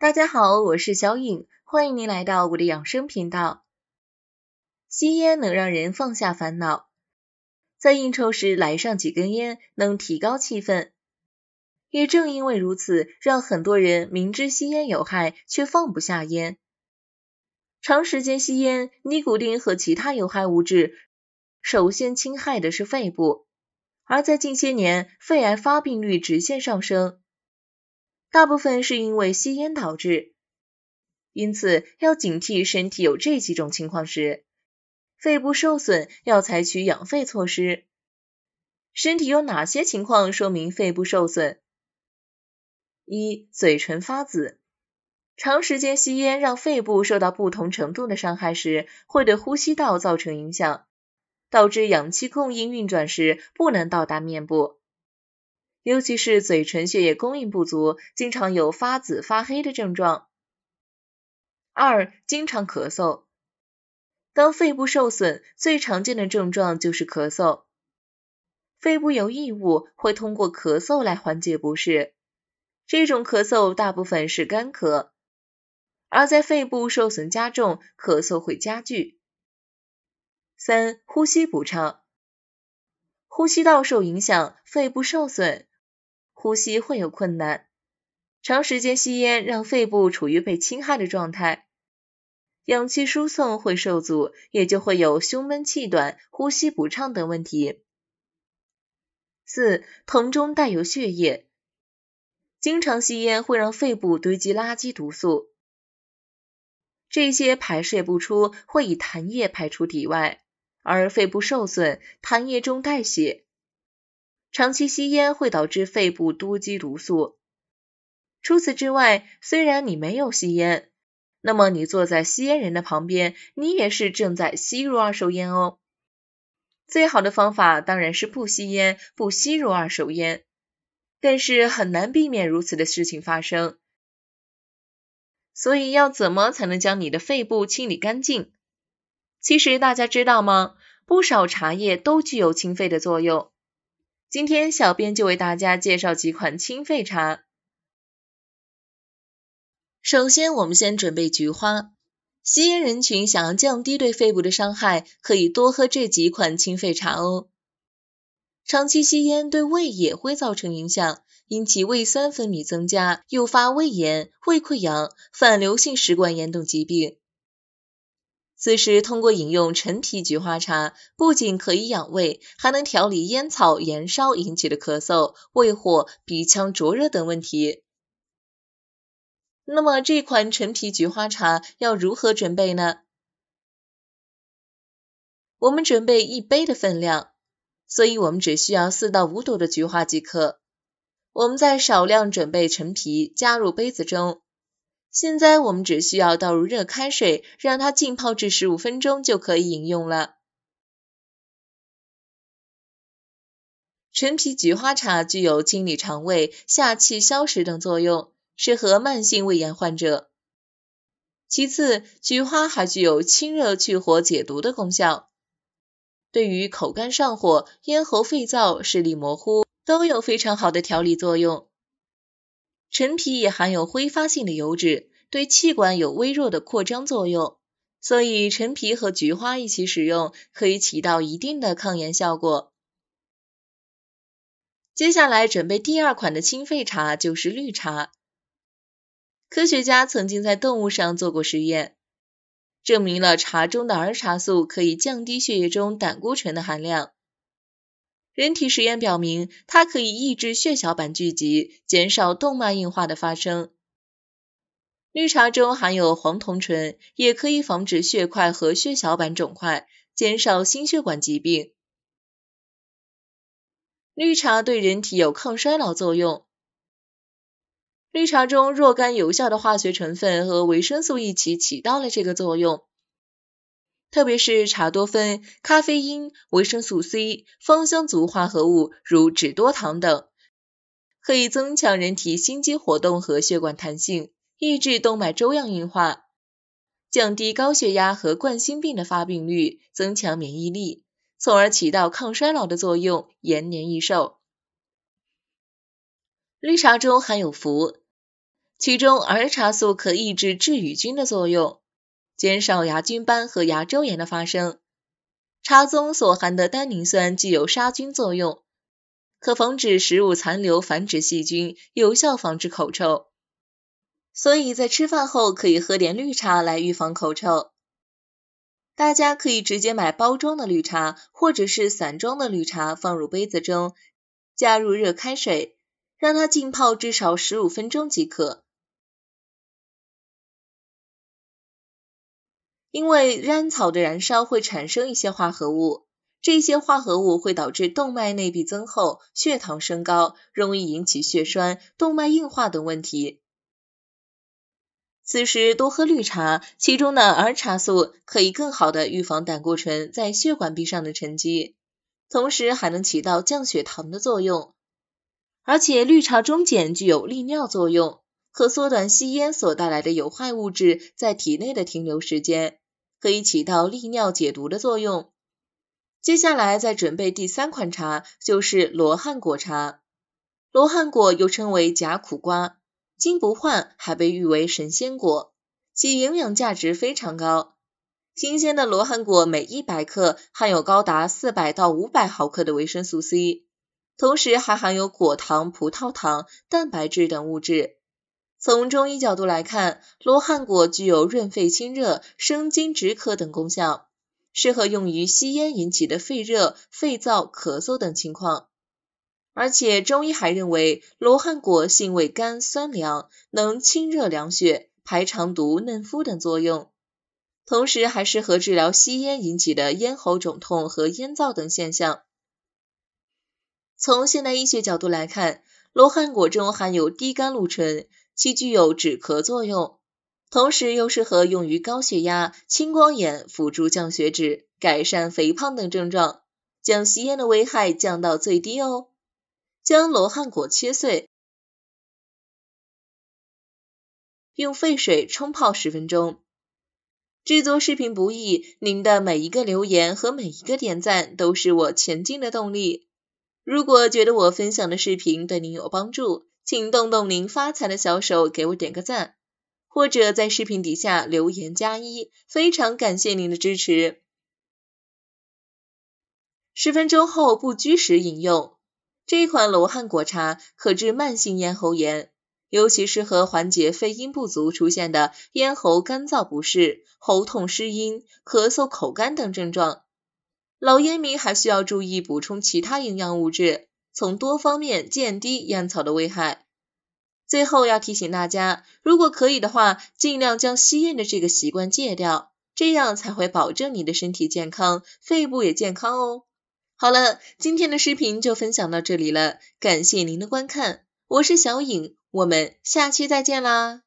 大家好，我是小颖，欢迎您来到我的养生频道。吸烟能让人放下烦恼，在应酬时来上几根烟，能提高气氛。也正因为如此，让很多人明知吸烟有害，却放不下烟。长时间吸烟，尼古丁和其他有害物质首先侵害的是肺部，而在近些年，肺癌发病率直线上升。大部分是因为吸烟导致，因此要警惕身体有这几种情况时，肺部受损要采取养肺措施。身体有哪些情况说明肺部受损？一、嘴唇发紫。长时间吸烟让肺部受到不同程度的伤害时，会对呼吸道造成影响，导致氧气供应运转时不能到达面部。尤其是嘴唇血液供应不足，经常有发紫发黑的症状。二、经常咳嗽。当肺部受损，最常见的症状就是咳嗽。肺部有异物会通过咳嗽来缓解不适，这种咳嗽大部分是干咳，而在肺部受损加重，咳嗽会加剧。三、呼吸不畅。呼吸道受影响，肺部受损。呼吸会有困难，长时间吸烟让肺部处于被侵害的状态，氧气输送会受阻，也就会有胸闷、气短、呼吸不畅等问题。四、痰中带有血液，经常吸烟会让肺部堆积垃圾毒素，这些排泄不出，会以痰液排出体外，而肺部受损，痰液中带血。长期吸烟会导致肺部多积毒素。除此之外，虽然你没有吸烟，那么你坐在吸烟人的旁边，你也是正在吸入二手烟哦。最好的方法当然是不吸烟，不吸入二手烟，但是很难避免如此的事情发生。所以要怎么才能将你的肺部清理干净？其实大家知道吗？不少茶叶都具有清肺的作用。今天小编就为大家介绍几款清肺茶。首先，我们先准备菊花。吸烟人群想要降低对肺部的伤害，可以多喝这几款清肺茶哦。长期吸烟对胃也会造成影响，引起胃酸分泌增加，诱发胃炎、胃溃疡、反流性食管炎等疾病。此时，通过饮用陈皮菊花茶，不仅可以养胃，还能调理烟草燃烧引起的咳嗽、胃火、鼻腔灼热等问题。那么这款陈皮菊花茶要如何准备呢？我们准备一杯的分量，所以我们只需要四到五朵的菊花即可。我们再少量准备陈皮，加入杯子中。现在我们只需要倒入热开水，让它浸泡至十五分钟就可以饮用了。陈皮菊花茶具有清理肠胃、下气消食等作用，适合慢性胃炎患者。其次，菊花还具有清热去火、解毒的功效，对于口干上火、咽喉肺燥、视力模糊都有非常好的调理作用。陈皮也含有挥发性的油脂，对气管有微弱的扩张作用，所以陈皮和菊花一起使用，可以起到一定的抗炎效果。接下来准备第二款的清肺茶就是绿茶。科学家曾经在动物上做过实验，证明了茶中的儿茶素可以降低血液中胆固醇的含量。人体实验表明，它可以抑制血小板聚集，减少动脉硬化的发生。绿茶中含有黄酮醇，也可以防止血块和血小板肿块，减少心血管疾病。绿茶对人体有抗衰老作用，绿茶中若干有效的化学成分和维生素一起起到了这个作用。特别是茶多酚、咖啡因、维生素 C、芳香族化合物如脂多糖等，可以增强人体心肌活动和血管弹性，抑制动脉粥样硬化，降低高血压和冠心病的发病率，增强免疫力，从而起到抗衰老的作用，延年益寿。绿茶中含有氟，其中儿茶素可抑制致与菌的作用。减少牙菌斑和牙周炎的发生。茶中所含的单宁酸具有杀菌作用，可防止食物残留繁殖细菌，有效防止口臭。所以在吃饭后可以喝点绿茶来预防口臭。大家可以直接买包装的绿茶，或者是散装的绿茶放入杯子中，加入热开水，让它浸泡至少十五分钟即可。因为烟草的燃烧会产生一些化合物，这些化合物会导致动脉内壁增厚、血糖升高，容易引起血栓、动脉硬化等问题。此时多喝绿茶，其中的儿茶素可以更好的预防胆固醇在血管壁上的沉积，同时还能起到降血糖的作用。而且绿茶中碱具有利尿作用。可缩短吸烟所带来的有害物质在体内的停留时间，可以起到利尿解毒的作用。接下来再准备第三款茶，就是罗汉果茶。罗汉果又称为假苦瓜，金不换，还被誉为神仙果，其营养价值非常高。新鲜的罗汉果每一百克含有高达四百到五百毫克的维生素 C，同时还含有果糖、葡萄糖、蛋白质等物质。从中医角度来看，罗汉果具有润肺清热、生津止渴等功效，适合用于吸烟引起的肺热、肺燥、咳嗽等情况。而且中医还认为，罗汉果性味甘酸凉，能清热凉血、排肠毒、嫩肤等作用，同时还适合治疗吸烟引起的咽喉肿痛和咽燥等现象。从现代医学角度来看，罗汉果中含有低甘露醇。既具有止咳作用，同时又适合用于高血压、青光眼、辅助降血脂、改善肥胖等症状，将吸烟的危害降到最低哦。将罗汉果切碎，用沸水冲泡十分钟。制作视频不易，您的每一个留言和每一个点赞都是我前进的动力。如果觉得我分享的视频对您有帮助，请动动您发财的小手，给我点个赞，或者在视频底下留言加一，非常感谢您的支持。十分钟后不拘时饮用这款罗汉果茶，可治慢性咽喉炎，尤其适合缓解肺阴不足出现的咽喉干燥不适、喉痛、失音、咳嗽、口干等症状。老烟民还需要注意补充其他营养物质。从多方面降低烟草的危害。最后要提醒大家，如果可以的话，尽量将吸烟的这个习惯戒掉，这样才会保证你的身体健康，肺部也健康哦。好了，今天的视频就分享到这里了，感谢您的观看，我是小影，我们下期再见啦。